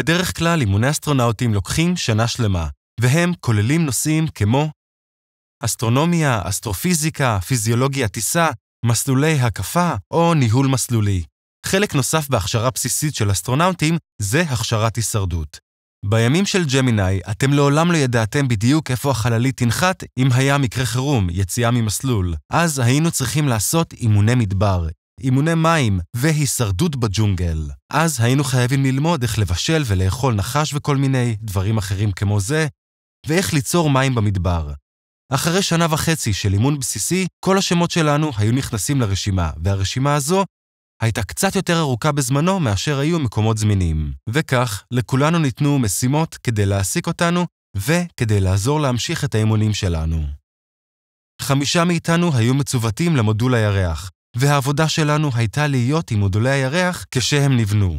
בדרך כלל אימוני אסטרונאוטים לוקחים שנה שלמה, והם כוללים נושאים כמו אסטרונומיה, אסטרופיזיקה, פיזיולוגיה טיסה, מסלולי הקפה או ניהול מסלולי. חלק נוסף בהכשרה בסיסית של אסטרונאוטים זה הכשרת הישרדות. בימים של ג'מיני, אתם לעולם לא ידעתם בדיוק איפה החללית תנחת אם היה מקרה חירום, יציאה ממסלול. אז היינו צריכים לעשות אימוני מדבר, אימוני מים והישרדות בג'ונגל. אז היינו חייבים ללמוד איך לבשל ולאכול נחש וכל מיני דברים אחרים כמו זה, ואיך ליצור מים במדבר. אחרי שנה וחצי של אימון בסיסי, כל השמות שלנו היו נכנסים לרשימה, והרשימה הזו הייתה קצת יותר ארוכה בזמנו מאשר היו מקומות זמינים. וכך, לכולנו ניתנו משימות כדי להעסיק אותנו וכדי לעזור להמשיך את האימונים שלנו. חמישה מאיתנו היו מצוותים למודול הירח, והעבודה שלנו הייתה להיות עם מודולי הירח כשהם נבנו.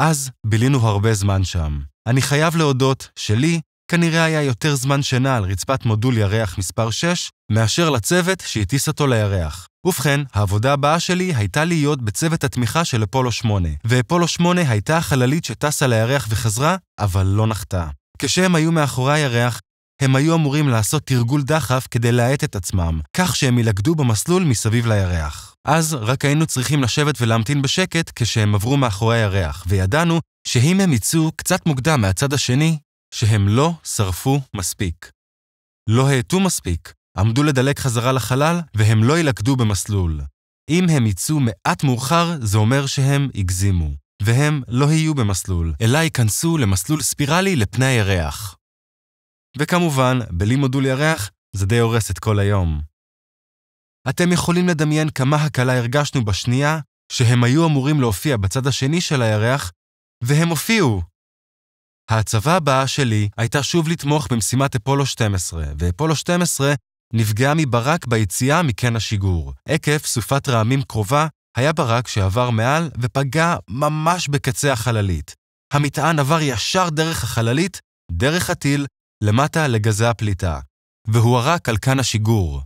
אז בילינו הרבה זמן שם. אני חייב להודות שלי כנראה היה יותר זמן שינה על רצפת מודול ירח מספר 6 מאשר לצוות שהטיס אותו לירח. ובכן, העבודה הבאה שלי הייתה להיות בצוות התמיכה של אפולו 8, ואפולו 8 הייתה החללית שטסה לירח וחזרה, אבל לא נחתה. כשהם היו מאחורי הירח, הם היו אמורים לעשות תרגול דחף כדי להאט את עצמם, כך שהם יילכדו במסלול מסביב לירח. אז רק היינו צריכים לשבת ולהמתין בשקט כשהם עברו מאחורי הירח, וידענו שאם הם יצאו קצת מוקדם מהצד השני, שהם לא שרפו מספיק. לא האטו מספיק, עמדו לדלק חזרה לחלל, והם לא יילכדו במסלול. אם הם יצאו מעט מאוחר, זה אומר שהם הגזימו, והם לא יהיו במסלול, אלא ייכנסו למסלול ספירלי לפני הירח. וכמובן, בלי מודול ירח, זה די הורס את כל היום. אתם יכולים לדמיין כמה הקלה הרגשנו בשנייה שהם היו אמורים להופיע בצד השני של הירח, והם הופיעו. ההצבה הבאה שלי הייתה שוב לתמוך במשימת אפולו 12, ואפולו 12 נפגעה מברק ביציאה מקן השיגור. עקב סופת רעמים קרובה, היה ברק שעבר מעל ופגע ממש בקצה החללית. המטען עבר ישר דרך החללית, דרך הטיל, למטה לגזי הפליטה, והוארק על כאן השיגור.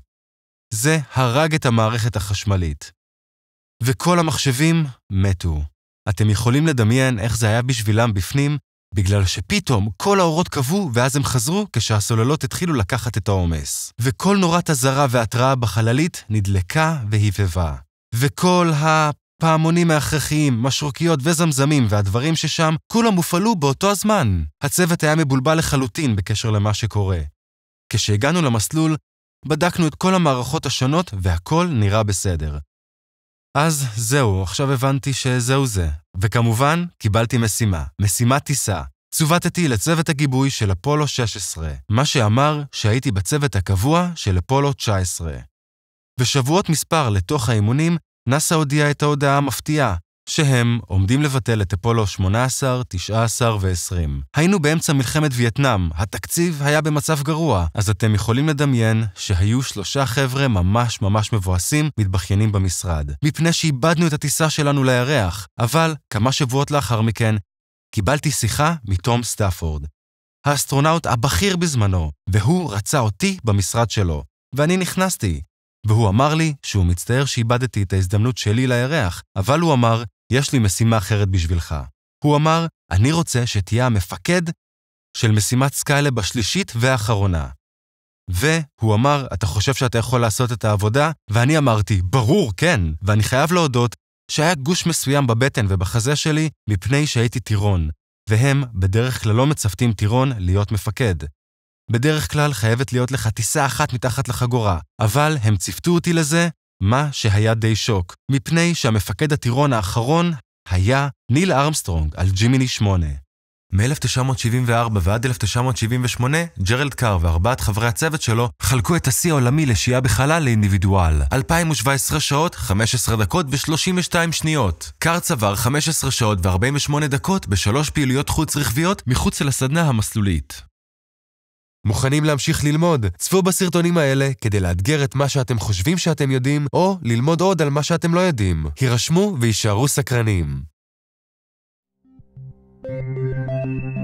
זה הרג את המערכת החשמלית. וכל המחשבים מתו. אתם יכולים לדמיין איך זה היה בשבילם בפנים, בגלל שפתאום כל האורות כבו ואז הם חזרו כשהסוללות התחילו לקחת את העומס. וכל נורת אזהרה והתראה בחללית נדלקה והבהבה. וכל ה... פעמונים מהכרחיים, משרוקיות וזמזמים והדברים ששם, כולם הופעלו באותו הזמן. הצוות היה מבולבל לחלוטין בקשר למה שקורה. כשהגענו למסלול, בדקנו את כל המערכות השונות והכל נראה בסדר. אז זהו, עכשיו הבנתי שזהו זה. וכמובן, קיבלתי משימה, משימת טיסה. צוותתי לצוות הגיבוי של אפולו 16, מה שאמר שהייתי בצוות הקבוע של אפולו 19. ושבועות מספר לתוך האימונים נאס"א הודיעה את ההודעה המפתיעה, שהם עומדים לבטל את אפולו 18, 19 ו-20. היינו באמצע מלחמת וייטנאם, התקציב היה במצב גרוע, אז אתם יכולים לדמיין שהיו שלושה חבר'ה ממש ממש מבואסים מתבכיינים במשרד, מפני שאיבדנו את הטיסה שלנו לירח, אבל כמה שבועות לאחר מכן, קיבלתי שיחה מתום סטאפורד, האסטרונאוט הבכיר בזמנו, והוא רצה אותי במשרד שלו, ואני נכנסתי. והוא אמר לי שהוא מצטער שאיבדתי את ההזדמנות שלי לירח, אבל הוא אמר, יש לי משימה אחרת בשבילך. הוא אמר, אני רוצה שתהיה המפקד של משימת סקיילב השלישית והאחרונה. והוא אמר, אתה חושב שאתה יכול לעשות את העבודה? ואני אמרתי, ברור, כן. ואני חייב להודות שהיה גוש מסוים בבטן ובחזה שלי מפני שהייתי טירון, והם בדרך כלל לא מצוותים טירון להיות מפקד. בדרך כלל חייבת להיות לך טיסה אחת מתחת לחגורה, אבל הם ציפטו אותי לזה, מה שהיה די שוק, מפני שהמפקד הטירון האחרון היה ניל ארמסטרונג על ג'ימיני 8. מ-1974 ועד 1978, ג'רלד קאר וארבעת חברי הצוות שלו חלקו את השיא העולמי לשהייה בחלל לאינדיבידואל. 2,017 שעות, 15 דקות ו-32 שניות. קאר צבר 15 שעות ו-48 דקות בשלוש פעילויות חוץ-רכביות מחוץ לסדנה המסלולית. מוכנים להמשיך ללמוד? צפו בסרטונים האלה כדי לאתגר את מה שאתם חושבים שאתם יודעים, או ללמוד עוד על מה שאתם לא יודעים. הירשמו ויישארו סקרנים. thank you